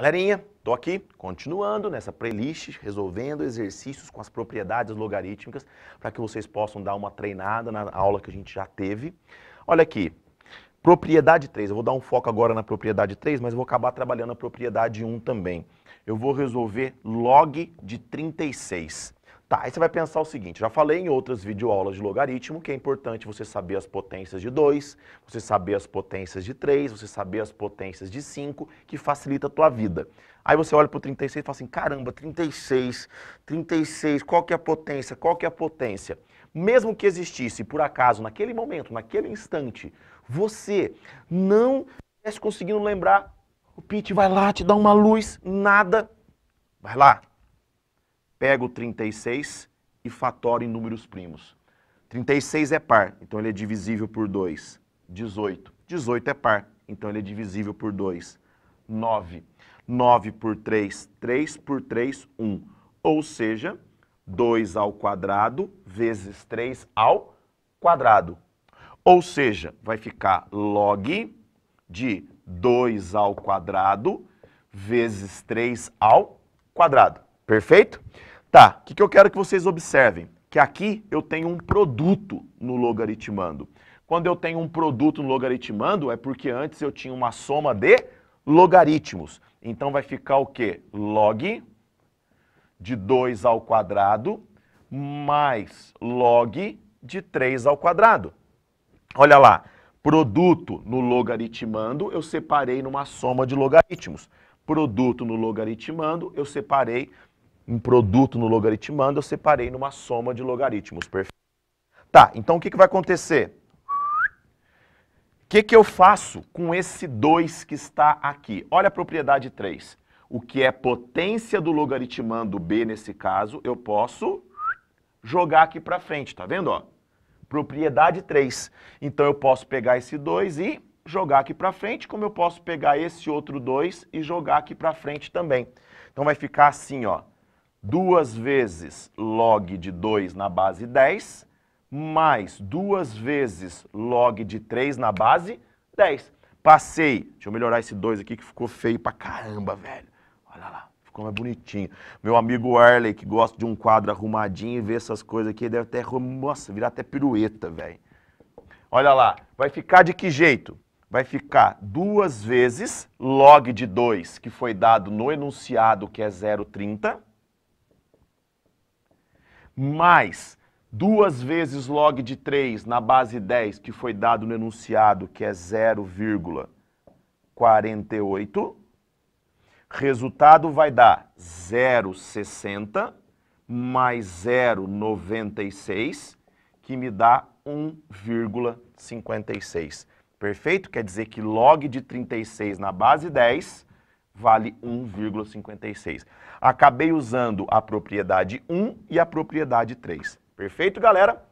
Galerinha, estou aqui continuando nessa playlist, resolvendo exercícios com as propriedades logarítmicas para que vocês possam dar uma treinada na aula que a gente já teve. Olha aqui, propriedade 3, eu vou dar um foco agora na propriedade 3, mas vou acabar trabalhando a propriedade 1 também. Eu vou resolver log de 36. Tá, aí você vai pensar o seguinte, já falei em outras videoaulas de logaritmo que é importante você saber as potências de 2, você saber as potências de 3, você saber as potências de 5, que facilita a tua vida. Aí você olha para o 36 e fala assim, caramba, 36, 36, qual que é a potência, qual que é a potência? Mesmo que existisse, por acaso, naquele momento, naquele instante, você não estivesse conseguindo lembrar, o Pete vai lá, te dá uma luz, nada, vai lá, Pego 36 e fatoro em números primos. 36 é par, então ele é divisível por 2. 18. 18 é par, então ele é divisível por 2. 9. 9 por 3, 3 por 3, 1. Ou seja, 2 ao quadrado vezes 3 ao quadrado. Ou seja, vai ficar log de 2 ao quadrado vezes 3 ao quadrado. Perfeito? Tá, o que, que eu quero que vocês observem? Que aqui eu tenho um produto no logaritmando. Quando eu tenho um produto no logaritmando, é porque antes eu tinha uma soma de logaritmos. Então vai ficar o quê? Log de 2 ao quadrado mais log de 3 ao quadrado. Olha lá, produto no logaritmando eu separei numa soma de logaritmos. Produto no logaritmando eu separei um produto no logaritmando, eu separei numa soma de logaritmos. Perfeito. Tá, então o que, que vai acontecer? O que, que eu faço com esse 2 que está aqui? Olha a propriedade 3. O que é potência do logaritmando b, nesse caso, eu posso jogar aqui para frente, tá vendo? Ó? Propriedade 3. Então eu posso pegar esse 2 e jogar aqui para frente, como eu posso pegar esse outro 2 e jogar aqui para frente também. Então vai ficar assim, ó. 2 vezes log de 2 na base 10, mais 2 vezes log de 3 na base 10. Passei, deixa eu melhorar esse 2 aqui que ficou feio pra caramba, velho. Olha lá, ficou mais bonitinho. Meu amigo Arley, que gosta de um quadro arrumadinho e vê essas coisas aqui, deve até, nossa, virar até pirueta, velho. Olha lá, vai ficar de que jeito? vai ficar duas vezes log de 2, que foi dado no enunciado, que é 0,30, mais duas vezes log de 3 na base 10, que foi dado no enunciado, que é 0,48. Resultado vai dar 0,60 mais 0,96, que me dá 1,56. Perfeito? Quer dizer que log de 36 na base 10 vale 1,56. Acabei usando a propriedade 1 e a propriedade 3. Perfeito, galera?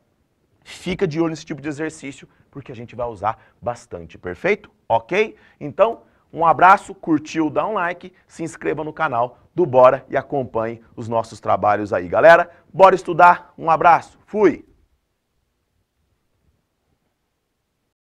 Fica de olho nesse tipo de exercício, porque a gente vai usar bastante, perfeito? Ok? Então, um abraço, curtiu, dá um like, se inscreva no canal do Bora e acompanhe os nossos trabalhos aí, galera. Bora estudar, um abraço, fui!